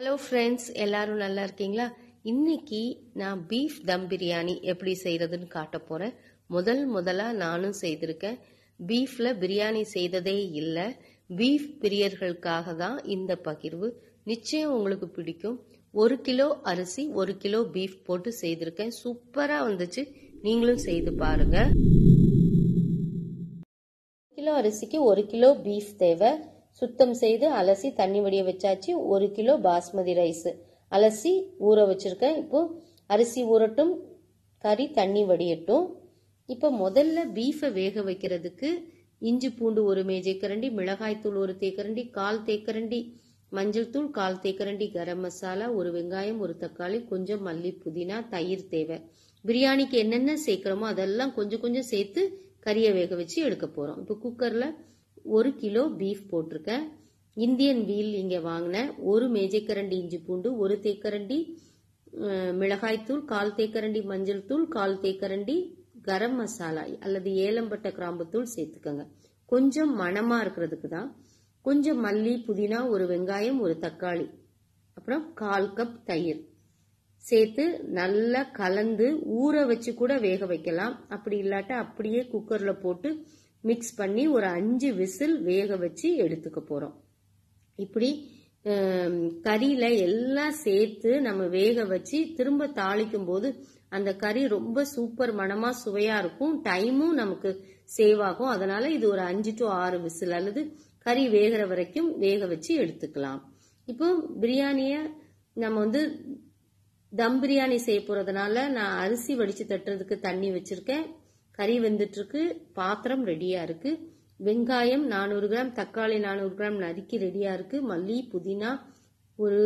hello friends எல்லாரும் நல்லா இருக்கீங்களா இன்னைக்கு நான் பீஃப் தம் பிரியாணி எப்படி செய்கிறதுன்னு காட்ட போகிறேன் முதல் முதலாக நானும் செய்திருக்கேன் பீஃபில் பிரியாணி செய்ததே இல்லை பீஃப் பிரியர்களுக்காக தான் இந்த பகிர்வு நிச்சயம் உங்களுக்கு பிடிக்கும் ஒரு கிலோ அரிசி ஒரு கிலோ பீஃப் போட்டு செய்திருக்கேன் சூப்பராக வந்துச்சு நீங்களும் செய்து பாருங்கள் கிலோ அரிசிக்கு ஒரு கிலோ பீஃப் தேவை சுத்தம் செய்து அலசி தண்ணி வடிய வச்சாச்சு ஒரு கிலோ பாஸ்மதி ரைஸ் அலசி ஊற வச்சிருக்கேன் இப்போ அரிசி ஊறட்டும் கறி தண்ணி வடியட்டும் இப்போ முதல்ல பீஃபை வேக வைக்கிறதுக்கு இஞ்சி பூண்டு ஒரு மேஜைக்கரண்டி மிளகாய்த்தூள் ஒரு தேக்கரண்டி கால் தேக்கரண்டி மஞ்சள் தூள் கால் தேக்கரண்டி கரம் மசாலா ஒரு வெங்காயம் ஒரு தக்காளி கொஞ்சம் மல்லி புதினா தயிர் தேவை பிரியாணிக்கு என்னென்ன சேர்க்கிறோமோ அதெல்லாம் கொஞ்சம் கொஞ்சம் சேர்த்து கறியை வேக வச்சு எடுக்க போகிறோம் இப்போ குக்கரில் ஒரு கிலோ பீஃப் போட்டிருக்கேன் இந்தியன் வீல் இங்கே வாங்கினேன் ஒரு மேஜைக்கரண்டி இஞ்சி பூண்டு ஒரு தேக்கரண்டி மிளகாய்த்தூள் கால் தேக்கரண்டி மஞ்சள் தூள் கால் தேக்கரண்டி கரம் மசாலா அல்லது ஏலம்பட்டை கிராம்புத்தூள் சேர்த்துக்கோங்க கொஞ்சம் மணமாக இருக்கிறதுக்கு தான் கொஞ்சம் மல்லி புதினா ஒரு வெங்காயம் ஒரு தக்காளி அப்புறம் கால் கப் தயிர் சேர்த்து நல்லா கலந்து ஊற வச்சு கூட வேக வைக்கலாம் அப்படி இல்லாட்டா அப்படியே குக்கரில் போட்டு மிக்ஸ் பண்ணி ஒரு அஞ்சு விசில் வேக வச்சு எடுத்துக்க போகிறோம் இப்படி கறியில் எல்லாம் சேர்த்து நம்ம வேக வச்சு திரும்ப தாளிக்கும் போது அந்த கறி ரொம்ப சூப்பர் மனமா சுவையாக இருக்கும் டைமும் நமக்கு சேவ் ஆகும் அதனால் இது ஒரு அஞ்சு டு ஆறு விசில் அல்லது கறி வேகிற வரைக்கும் வேக வச்சு எடுத்துக்கலாம் இப்போ பிரியாணியை நம்ம வந்து தம் பிரியாணி செய்ய போகிறதுனால நான் அரிசி வடித்து தட்டுறதுக்கு தண்ணி வச்சுருக்கேன் கறி இருக்கு பாத்திரம் ரெடியாக இருக்குது வெங்காயம் நானூறு கிராம் தக்காளி நானூறு கிராம் நறுக்கி ரெடியாக இருக்குது மல்லி புதினா ஒரு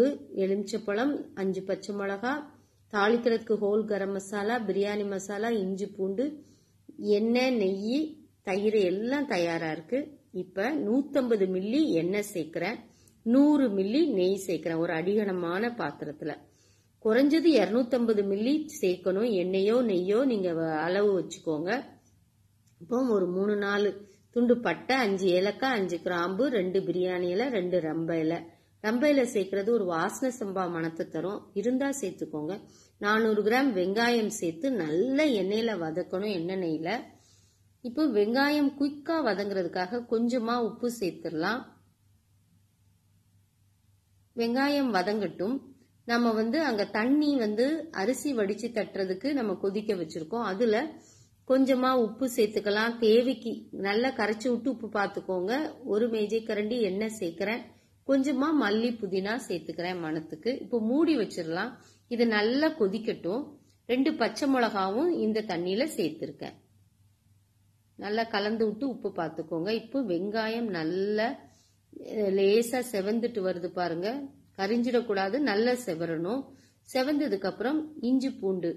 எலுமிச்சப்பழம் அஞ்சு பச்சை மிளகா தாளிக்கிறதுக்கு ஹோல் கரம் மசாலா பிரியாணி மசாலா இஞ்சி பூண்டு எண்ணெய் நெய் தயிர் எல்லாம் தயாராக இருக்குது இப்போ நூற்றம்பது மில்லி எண்ணெய் சேர்க்குறேன் நூறு மில்லி நெய் சேர்க்குறேன் ஒரு அடிகனமான பாத்திரத்தில் குறைஞ்சது இரநூத்தம்பது மில்லி சேர்க்கணும் எண்ணெயோ நெய்யோ நீங்கள் அளவு வச்சுக்கோங்க இப்போ ஒரு மூணு நாலு துண்டு பட்டை அஞ்சு ஏலக்காய் அஞ்சு கிராம்பு ரெண்டு பிரியாணி இலை ரெண்டு ரம்ப இலை ரம்ப இலை சேர்க்கறது ஒரு வாசனை சம்பா மணத்தை தரும் இருந்தால் சேர்த்துக்கோங்க நானூறு கிராம் வெங்காயம் சேர்த்து நல்ல எண்ணெயில் வதக்கணும் எண்ணெயில் இப்போ வெங்காயம் குயிக்காக வதங்குறதுக்காக கொஞ்சமாக உப்பு சேர்த்துடலாம் வெங்காயம் வதங்கட்டும் நம்ம வந்து அங்க தண்ணி வந்து அரிசி வடிச்சு தட்டுறதுக்கு நம்ம கொதிக்க வச்சிருக்கோம் அதுல கொஞ்சமா உப்பு சேர்த்துக்கலாம் தேவைக்கு நல்லா கரைச்சி விட்டு உப்பு பார்த்துக்கோங்க ஒரு மேஜை கரண்டி எண்ணெய் சேர்க்கிறேன் கொஞ்சமா மல்லி புதினா சேர்த்துக்கிறேன் மணத்துக்கு இப்போ மூடி வச்சிடலாம் இது நல்லா கொதிக்கட்டும் ரெண்டு பச்சை மிளகாவும் இந்த தண்ணியில சேர்த்துருக்கேன் நல்லா கலந்து விட்டு உப்பு பார்த்துக்கோங்க இப்போ வெங்காயம் நல்லா லேசா செவந்துட்டு வருது பாருங்க கரிஞ்சிடக்கூடாது நல்லா செவரணும் செவந்ததுக்கு அப்புறம் இஞ்சி பூண்டு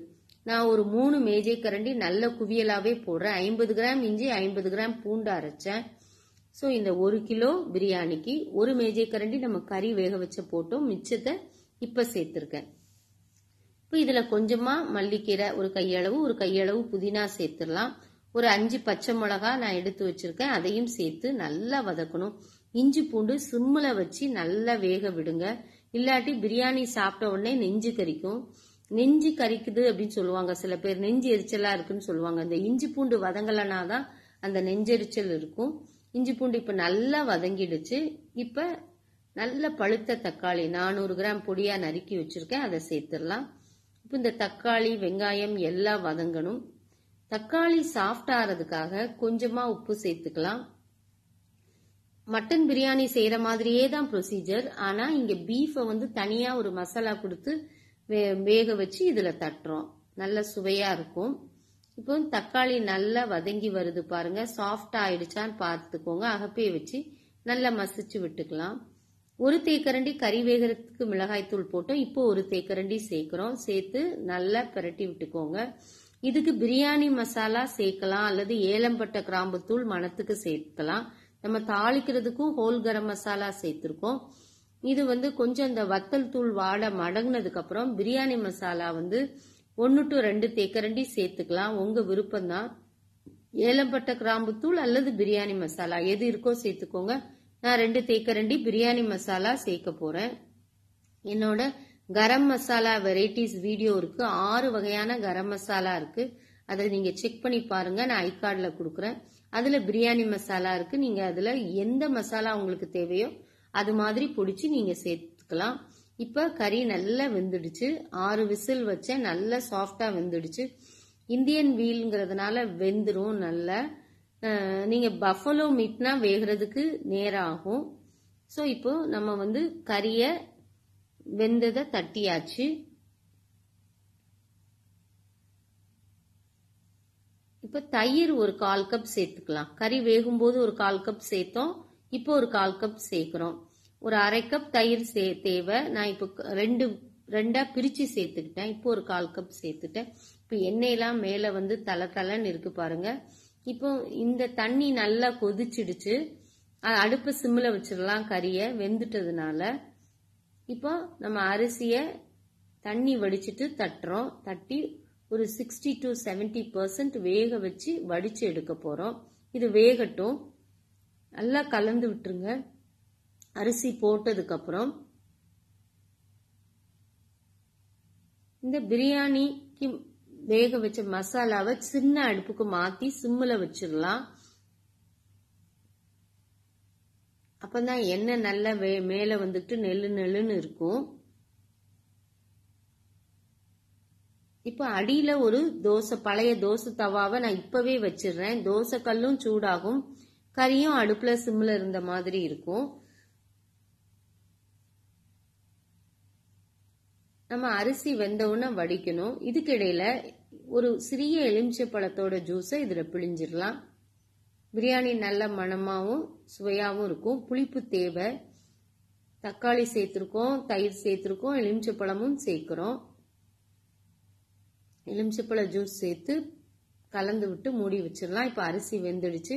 நான் ஒரு மூணு மேஜை கரண்டி நல்ல குவியலாவே போடுறேன் ஐம்பது கிராம் இஞ்சி ஐம்பது கிராம் பூண்டு அரைச்சேன் ஸோ இந்த ஒரு கிலோ பிரியாணிக்கு ஒரு மேஜை கரண்டி நம்ம கறி வேக வச்ச போட்டோம் மிச்சத்தை இப்போ சேர்த்துருக்கேன் இப்போ இதில் கொஞ்சமாக மல்லிக்கீரை ஒரு கையளவு ஒரு கையளவு புதினா சேர்த்துடலாம் ஒரு அஞ்சு பச்சை மிளகா நான் எடுத்து வச்சிருக்கேன் அதையும் சேர்த்து நல்லா வதக்கணும் இஞ்சி பூண்டு சிம்மில் வச்சு நல்லா வேக விடுங்க இல்லாட்டி பிரியாணி சாப்பிட்ட உடனே நெஞ்சு கறிக்கும் நெஞ்சு கறிக்குது அப்படின்னு சொல்லுவாங்க சில பேர் நெஞ்சு எரிச்சலா இருக்குன்னு சொல்லுவாங்க இந்த இஞ்சி பூண்டு வதங்கலனா தான் அந்த நெஞ்செரிச்சல் இருக்கும் இஞ்சி பூண்டு இப்போ நல்லா வதங்கிடுச்சு இப்போ நல்ல பழுத்த தக்காளி நானூறு கிராம் பொடியாக நறுக்கி வச்சுருக்கேன் அதை சேர்த்துடலாம் இப்போ இந்த தக்காளி வெங்காயம் எல்லாம் வதங்கணும் தக்காளி சாஃப்ட் ஆறதுக்காக கொஞ்சமாக உப்பு சேர்த்துக்கலாம் மட்டன் பிரியாணி செய்யற மாதிரியே தான் ப்ரொசீஜர் ஆனா இங்க பீஃபை வந்து தனியா ஒரு மசாலா கொடுத்து வேக வச்சு இதுல தட்டுறோம் நல்ல சுவையா இருக்கும் இப்போ தக்காளி நல்லா வதங்கி வருது பாருங்க சாஃப்ட் ஆயிடுச்சான்னு பார்த்துக்கோங்க அகப்பே வச்சு நல்லா மசிச்சு விட்டுக்கலாம் ஒரு தேக்கரண்டி கறி வேகிறதுக்கு மிளகாய்த்தூள் போட்டோம் இப்போ ஒரு தேக்கரண்டி சேர்க்கிறோம் சேர்த்து நல்லா பிரட்டி விட்டுக்கோங்க இதுக்கு பிரியாணி மசாலா சேர்க்கலாம் அல்லது ஏலம்பட்ட தூள் மணத்துக்கு சேர்க்கலாம் நம்ம தாளிக்கிறதுக்கும் ஹோல் கரம் மசாலா சேர்த்துருக்கோம் இது வந்து கொஞ்சம் அந்த வத்தல் தூள் வாடை மடங்கினதுக்கு அப்புறம் பிரியாணி மசாலா வந்து ஒன்று டு ரெண்டு தேக்கரண்டி சேர்த்துக்கலாம் உங்க விருப்பம் தான் ஏலம்பட்ட கிராம்பு தூள் அல்லது பிரியாணி மசாலா எது இருக்கோ சேர்த்துக்கோங்க நான் ரெண்டு தேக்கரண்டி பிரியாணி மசாலா சேர்க்க போறேன் என்னோட கரம் மசாலா வெரைட்டிஸ் வீடியோ இருக்கு ஆறு வகையான கரம் மசாலா இருக்கு அதை நீங்கள் செக் பண்ணி பாருங்கள் நான் ஐ கார்டில் கொடுக்குறேன் அதில் பிரியாணி மசாலா இருக்குது நீங்கள் அதில் எந்த மசாலா உங்களுக்கு தேவையோ அது மாதிரி பிடிச்சி நீங்கள் சேர்த்துக்கலாம் இப்போ கறி நல்லா வெந்துடுச்சு ஆறு விசில் வச்சேன் நல்லா சாஃப்டா வெந்துடுச்சு இந்தியன் வீலுங்கிறதுனால வெந்துடும் நல்லா நீங்கள் பஃபலோ மீட்னா வேகிறதுக்கு நேரம் ஆகும் ஸோ இப்போ நம்ம வந்து கறியை வெந்ததை தட்டியாச்சு இப்போ தயிர் ஒரு கால் கப் சேர்த்துக்கலாம் கறி வேகும் போது ஒரு கால் கப் சேர்த்தோம் இப்போ ஒரு கால் கப் சேர்க்குறோம் ஒரு அரை கப் தயிர் சே தேவை நான் இப்போ ரெண்டு ரெண்டாக பிரித்து சேர்த்துக்கிட்டேன் இப்போ ஒரு கால் கப் சேர்த்துட்டேன் இப்போ எண்ணெயெல்லாம் மேலே வந்து தலை தலைன்னு இருக்குது பாருங்கள் இப்போ இந்த தண்ணி நல்லா கொதிச்சிடுச்சு அடுப்பு சிம்மில் வச்சிடலாம் கறியை வெந்துட்டதுனால இப்போ நம்ம அரிசியை தண்ணி வடிச்சிட்டு தட்டுறோம் தட்டி ஒரு சிக்ஸ்டி டு செவன்டி பர்சன்ட் வேக வச்சு வடித்து எடுக்க போகிறோம் இது வேகட்டும் நல்லா கலந்து விட்டுருங்க அரிசி போட்டதுக்கப்புறம் இந்த பிரியாணிக்கு வேக வச்ச மசாலாவை சின்ன அடுப்புக்கு மாற்றி சிம்மில் வச்சிடலாம் அப்போ தான் எண்ணெய் நல்லா மேல மேலே வந்துட்டு நெல்லு நெல்லுன்னு இருக்கும் இப்போ அடியில் ஒரு தோசை பழைய தோசை தவாவை நான் இப்போவே வச்சிடுறேன் தோசை கல்லும் சூடாகும் கறியும் அடுப்பில் சிம்மில் இருந்த மாதிரி இருக்கும் நம்ம அரிசி வெந்தவுடனே வடிக்கணும் இதுக்கிடையில் ஒரு சிறிய எலுமிச்சை பழத்தோட ஜூஸை இதில் பிழிஞ்சிடலாம் பிரியாணி நல்ல மணமாகவும் சுவையாகவும் இருக்கும் புளிப்பு தேவை தக்காளி சேர்த்துருக்கோம் தயிர் சேர்த்திருக்கோம் எலுமிச்சை பழமும் சேர்க்குறோம் எலுமிச்சப்பழ ஜூஸ் சேர்த்து கலந்து விட்டு மூடி வச்சிடலாம் இப்போ அரிசி வெந்துடுச்சு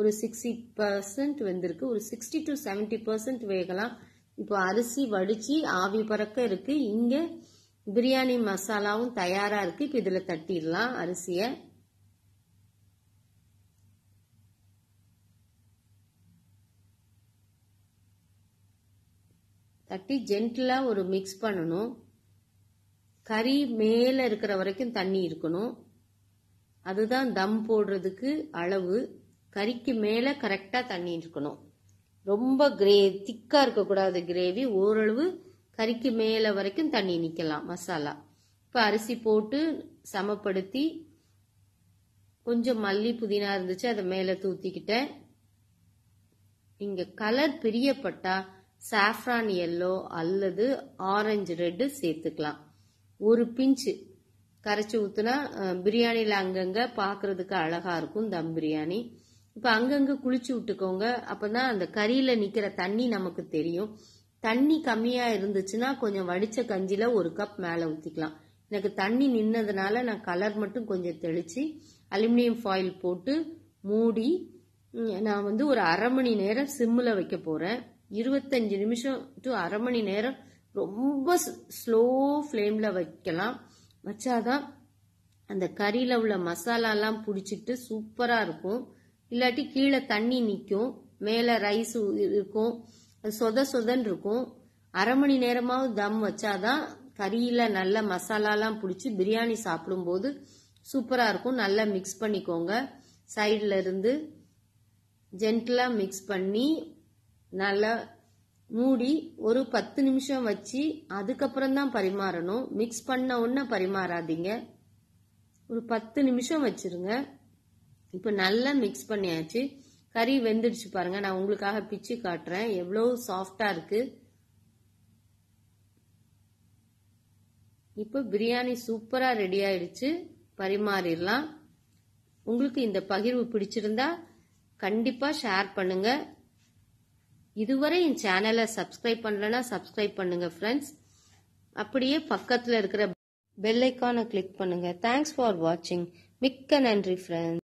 ஒரு சிக்ஸ்டி பர்சன்ட் வெந்திருக்கு ஒரு சிக்ஸ்டி டு செவன்டி பர்சன்ட் வேகலாம் இப்போ அரிசி வடித்து ஆவி பறக்க இருக்குது இங்கே பிரியாணி மசாலாவும் தயாராக இருக்குது இப்போ இதில் தட்டிடலாம் அரிசியை தட்டி ஜென்டிலா ஒரு மிக்ஸ் பண்ணணும் கறி மேலே இருக்கிற வரைக்கும் தண்ணி இருக்கணும் அதுதான் தம் போடுறதுக்கு அளவு கறிக்கு மேலே கரெக்டாக தண்ணி இருக்கணும் ரொம்ப கிரே திக்காக இருக்கக்கூடாது கிரேவி ஓரளவு கறிக்கு மேலே வரைக்கும் தண்ணி நிற்கலாம் மசாலா இப்போ அரிசி போட்டு சமப்படுத்தி கொஞ்சம் மல்லி புதினா இருந்துச்சு அதை மேலே தூத்திக்கிட்டேன் இங்கே கலர் பிரியப்பட்டா சாஃப்ரான் எல்லோ அல்லது ஆரஞ்சு ரெட்டு சேர்த்துக்கலாம் ஒரு பிஞ்சு கரைச்சி ஊத்துனா பிரியாணியில் அங்கங்கே பார்க்குறதுக்கு அழகாக இருக்கும் தம் பிரியாணி இப்போ அங்கங்கே குளிச்சு விட்டுக்கோங்க அப்போ தான் அந்த கறியில் நிற்கிற தண்ணி நமக்கு தெரியும் தண்ணி கம்மியாக இருந்துச்சுன்னா கொஞ்சம் வடித்த கஞ்சியில் ஒரு கப் மேலே ஊற்றிக்கலாம் எனக்கு தண்ணி நின்னதுனால நான் கலர் மட்டும் கொஞ்சம் தெளித்து அலுமினியம் ஃபாயில் போட்டு மூடி நான் வந்து ஒரு அரை மணி நேரம் சிம்மில் வைக்க போகிறேன் இருபத்தஞ்சு நிமிஷம் டு அரை மணி நேரம் ரொம்ப ஸ்லோ ஃப்ளேமில் வைக்கலாம் வச்சாதான் அந்த கறியில் உள்ள மசாலாலாம் பிடிச்சிட்டு சூப்பராக இருக்கும் இல்லாட்டி கீழே தண்ணி நிற்கும் மேலே ரைஸ் இருக்கும் சொத சொதன்னு இருக்கும் அரை மணி நேரமாவது தம் வச்சாதான் கறியில் நல்ல மசாலாலாம் பிடிச்சி பிரியாணி சாப்பிடும்போது சூப்பராக இருக்கும் நல்லா மிக்ஸ் பண்ணிக்கோங்க சைடில் இருந்து ஜென்டலா மிக்ஸ் பண்ணி நல்லா மூடி ஒரு பத்து நிமிஷம் வச்சு அதுக்கப்புறம் தான் பரிமாறணும் மிக்ஸ் பண்ண உடனே பரிமாறாதீங்க ஒரு பத்து நிமிஷம் வச்சிருங்க இப்போ நல்லா மிக்ஸ் பண்ணியாச்சு கறி வெந்துடுச்சு பாருங்க நான் உங்களுக்காக பிச்சு காட்டுறேன் எவ்வளோ சாஃப்டா இருக்கு இப்போ பிரியாணி சூப்பரா ரெடி ஆயிடுச்சு பரிமாறிடலாம் உங்களுக்கு இந்த பகிர்வு பிடிச்சிருந்தா கண்டிப்பா ஷேர் பண்ணுங்க இதுவரை என் சேனலை சப்ஸ்கிரைப் பண்ணலன்னா சப்ஸ்கிரைப் பண்ணுங்க ஃப்ரெண்ட்ஸ் அப்படியே பக்கத்தில் இருக்கிற பெல்லைக்கான கிளிக் பண்ணுங்க தேங்க்ஸ் ஃபார் வாட்சிங் மிக்க நன்றி ஃப்ரெண்ட்ஸ்